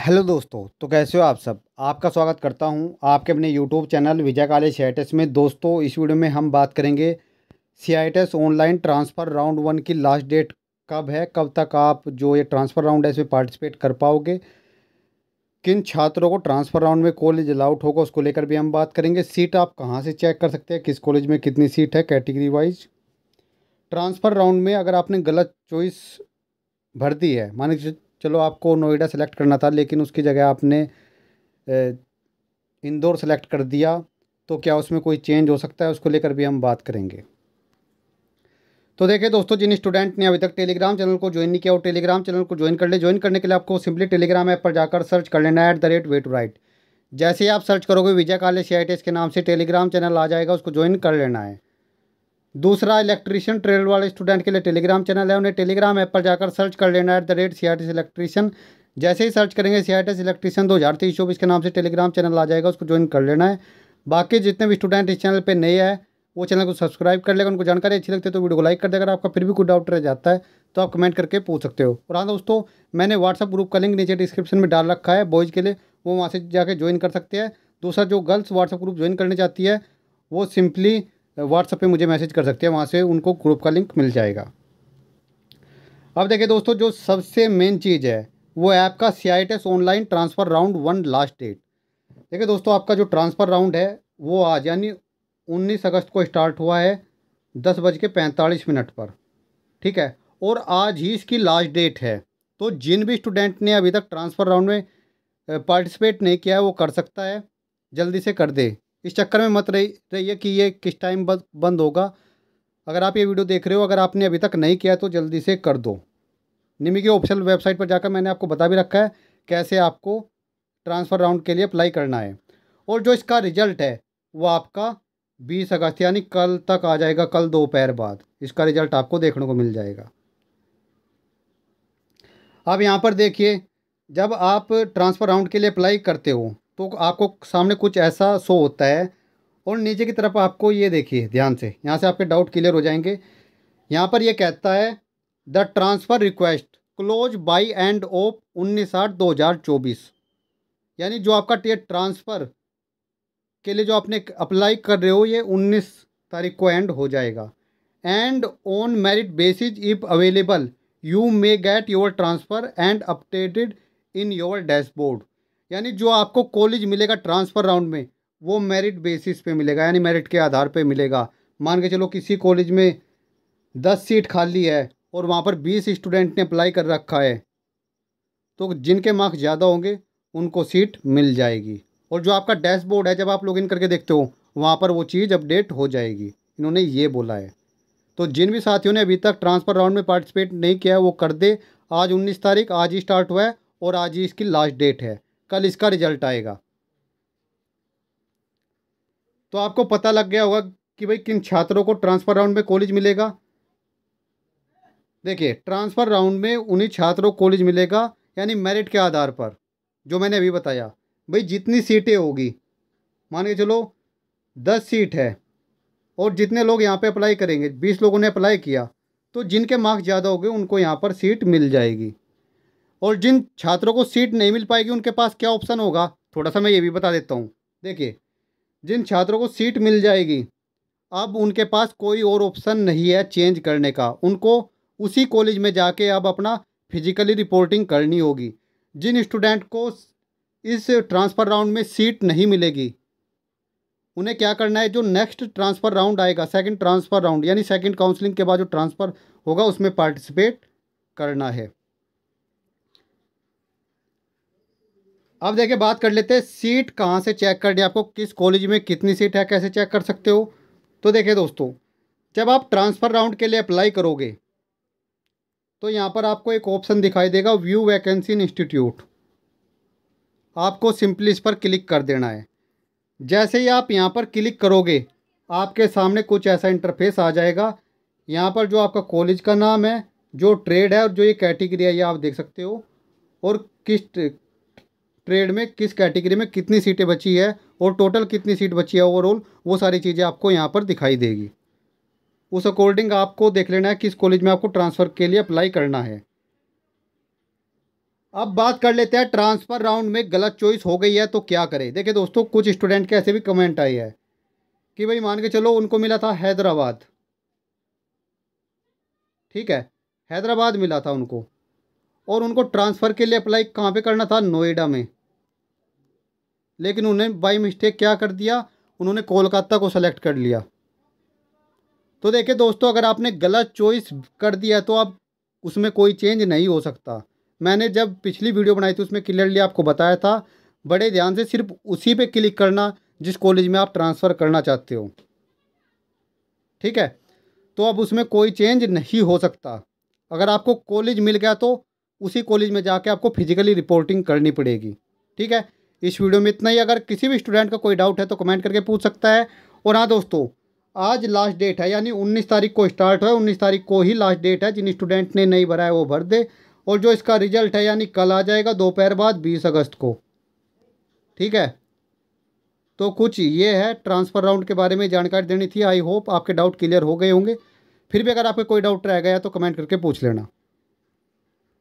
hello दोस्तों तो कैसे हो आप सब आपका स्वागत करता हूं आपके अपने यूट्यूब चैनल विजय काले सी में दोस्तों इस वीडियो में हम बात करेंगे C online transfer round one की लास्ट डेट कब है कब तक आप जो ये ट्रांसफ़र राउंड है इसमें पार्टिसिपेट कर पाओगे किन छात्रों को ट्रांसफ़र राउंड में कॉलेज अलाउट होगा उसको लेकर भी हम बात करेंगे सीट आप कहाँ से चेक कर सकते हैं किस कॉलेज में कितनी सीट है कैटेगरी वाइज ट्रांसफ़र राउंड में अगर आपने गलत चॉइस भर दी है मान चलो आपको नोएडा सेलेक्ट करना था लेकिन उसकी जगह आपने इंदौर सेलेक्ट कर दिया तो क्या उसमें कोई चेंज हो सकता है उसको लेकर भी हम बात करेंगे तो देखिए दोस्तों जिन स्टूडेंट ने अभी तक टेलीग्राम चैनल को ज्वाइन नहीं किया और टेलीग्राम चैनल को ज्वाइन कर ले ज्वाइन करने के लिए आपको सिंपली टेलीग्राम ऐप पर जाकर सर्च कर लेना है at the rate way to write जैसे ही आप सर्च करोगे विजय काले सी के नाम से टेलीग्राम चैनल आ जाएगा उसको ज्वाइन कर लेना है दूसरा इलेक्ट्रीशियन ट्रेड वाले स्टूडेंट के लिए टेलीग्राम चैनल है उन्हें टेलीग्राम ऐप पर जाकर सर्च कर लेना at the rate C electrician जैसे ही सर्च करेंगे सी इलेक्ट्रीशियन दो हज़ार तेईस चौबीस के नाम से टेलीग्राम चैनल आ जाएगा उसको ज्वाइन कर लेना है बाकी जितने भी स्टूडेंट इस चैनल पर नए हैं वो चैनल को सब्सक्राइब कर लेगा उनको जानकारी अच्छी लगती है तो वीडियो को लाइक कर देगा अगर आपका फिर भी कोई डाउट रह जाता है तो आप कमेंट करके पूछ सकते हो और हाँ दोस्तों मैंने व्हाट्सअप ग्रुप का लिंक नीचे डिस्क्रिप्शन में डाल रखा है बॉयज़ के लिए वो वहाँ से जाकर ज्वाइन कर सकते हैं दूसरा जो गर्ल्स व्हाट्सअप ग्रुप ज्वाइन करने चाहती है वो सिंपली व्हाट्सएप पे मुझे मैसेज कर सकते हैं वहाँ से उनको ग्रुप का लिंक मिल जाएगा अब देखिए दोस्तों जो सबसे मेन चीज़ है वो ऐप का सी online transfer round one last date देखिए दोस्तों आपका जो ट्रांसफ़र राउंड है वो आज यानी उन्नीस अगस्त को स्टार्ट हुआ है दस बज के पैंतालीस मिनट पर ठीक है और आज ही इसकी लास्ट डेट है तो जिन भी स्टूडेंट ने अभी तक ट्रांसफ़र राउंड में पार्टिसिपेट नहीं किया है वो कर सकता है जल्दी से कर दे इस चक्कर में मत रही रहिए कि ये किस टाइम बंद होगा अगर आप ये वीडियो देख रहे हो अगर आपने अभी तक नहीं किया तो जल्दी से कर दो निमी की ऑफिशियल वेबसाइट पर जाकर मैंने आपको बता भी रखा है कैसे आपको ट्रांसफ़र राउंड के लिए अप्लाई करना है और जो इसका रिजल्ट है वो आपका बीस अगस्त यानी कल तक आ जाएगा कल दोपहर बाद इसका रिजल्ट आपको देखने को मिल जाएगा अब यहाँ पर देखिए जब आप ट्रांसफ़र राउंड के लिए अप्लाई करते हो तो आपको सामने कुछ ऐसा शो होता है और नीचे की तरफ आपको ये देखिए ध्यान से यहाँ से आपके डाउट क्लियर हो जाएंगे यहाँ पर यह कहता है the transfer request close by end of उन्नीस आठ दो हज़ार चौबीस यानी जो आपका टेयर ट्रांसफ़र के लिए जो आपने अप्लाई कर रहे हो ये उन्नीस तारीख को एंड हो जाएगा and on merit basis if available you may get your transfer and updated in your dashboard यानी जो आपको कॉलेज मिलेगा ट्रांसफ़र राउंड में वो मेरिट बेसिस पे मिलेगा यानी मेरिट के आधार पे मिलेगा मान के चलो किसी कॉलेज में दस सीट खाली है और वहाँ पर बीस स्टूडेंट ने अप्लाई कर रखा है तो जिनके मार्क्स ज़्यादा होंगे उनको सीट मिल जाएगी और जो आपका डैशबोर्ड है जब आप लॉगिन करके देखते हो वहाँ पर वो चीज़ अपडेट हो जाएगी इन्होंने ये बोला है तो जिन भी साथियों ने अभी तक ट्रांसफ़र राउंड में पार्टिसिपेट नहीं किया है वो कर दे आज उन्नीस तारीख आज ही स्टार्ट हुआ है और आज ही इसकी लास्ट डेट है कल इसका रिजल्ट आएगा तो आपको पता लग गया होगा कि भाई किन छात्रों को ट्रांसफ़र राउंड में कॉलेज मिलेगा देखिए ट्रांसफ़र राउंड में उन्हीं छात्रों को कॉलेज मिलेगा यानी मेरिट के आधार पर जो मैंने अभी बताया भाई जितनी सीटें होगी मान के चलो दस सीट है और जितने लोग यहाँ पे अप्लाई करेंगे बीस लोगों ने अप्लाई किया तो जिनके मार्क्स ज़्यादा हो गए उनको यहाँ पर सीट मिल जाएगी और जिन छात्रों को सीट नहीं मिल पाएगी उनके पास क्या ऑप्शन होगा थोड़ा सा मैं ये भी बता देता हूँ देखिए जिन छात्रों को सीट मिल जाएगी अब उनके पास कोई और ऑप्शन नहीं है चेंज करने का उनको उसी कॉलेज में जाके अब अपना फिजिकली रिपोर्टिंग करनी होगी जिन स्टूडेंट को इस ट्रांसफ़र राउंड में सीट नहीं मिलेगी उन्हें क्या करना है जो नेक्स्ट ट्रांसफ़र राउंड आएगा सेकंड ट्रांसफ़र राउंड यानी सेकंड काउंसलिंग के बाद जो ट्रांसफ़र होगा उसमें पार्टिसिपेट करना है अब देखिए बात कर लेते हैं सीट कहाँ से चेक करनी है आपको किस कॉलेज में कितनी सीट है कैसे चेक कर सकते हो तो देखिए दोस्तों जब आप ट्रांसफ़र राउंड के लिए अप्लाई करोगे तो यहाँ पर आपको एक ऑप्शन दिखाई देगा व्यू वैकेंसी इन इंस्टीट्यूट आपको सिंपली इस पर क्लिक कर देना है जैसे ही आप यहाँ पर क्लिक करोगे आपके सामने कुछ ऐसा इंटरफेस आ जाएगा यहाँ पर जो आपका कॉलेज का नाम है जो ट्रेड है और जो ये कैटेगरी है ये आप देख सकते हो और किस ट्रेड में किस कैटेगरी में कितनी सीटें बची है और टोटल कितनी सीट बची है ओवरऑल वो सारी चीज़ें आपको यहाँ पर दिखाई देगी उस अकॉर्डिंग आपको देख लेना है किस कॉलेज में आपको ट्रांसफ़र के लिए अप्लाई करना है अब बात कर लेते हैं ट्रांसफ़र राउंड में गलत चॉइस हो गई है तो क्या करें देखिए दोस्तों कुछ स्टूडेंट के ऐसे भी कमेंट आए हैं कि भाई मान के चलो उनको मिला था हैदराबाद ठीक है हैदराबाद मिला था उनको और उनको ट्रांसफ़र के लिए अप्लाई कहाँ पे करना था नोएडा में लेकिन उन्हें बाई मिस्टेक क्या कर दिया उन्होंने कोलकाता को सेलेक्ट कर लिया तो देखिए दोस्तों अगर आपने गलत चॉइस कर दिया तो आप उसमें कोई चेंज नहीं हो सकता मैंने जब पिछली वीडियो बनाई थी उसमें क्लियरली आपको बताया था बड़े ध्यान से सिर्फ उसी पे क्लिक करना जिस कॉलेज में आप ट्रांसफ़र करना चाहते हो ठीक है तो अब उसमें कोई चेंज नहीं हो सकता अगर आपको कॉलेज मिल गया तो उसी कॉलेज में जाके आपको फिजिकली रिपोर्टिंग करनी पड़ेगी ठीक है इस वीडियो में इतना ही अगर किसी भी स्टूडेंट का कोई डाउट है तो कमेंट करके पूछ सकता है और हाँ दोस्तों आज लास्ट डेट है यानी उन्नीस तारीख को स्टार्ट हुआ है उन्नीस तारीख को ही लास्ट डेट है जिन स्टूडेंट ने नहीं भरा है वो भर दे और जो इसका रिजल्ट है यानी कल आ जाएगा दोपहर बाद बीस अगस्त को ठीक है तो कुछ ये है ट्रांसफ़र राउंड के बारे में जानकारी देनी थी आई होप आपके डाउट क्लियर हो गए होंगे फिर भी अगर आपके कोई डाउट रह गया तो कमेंट करके पूछ लेना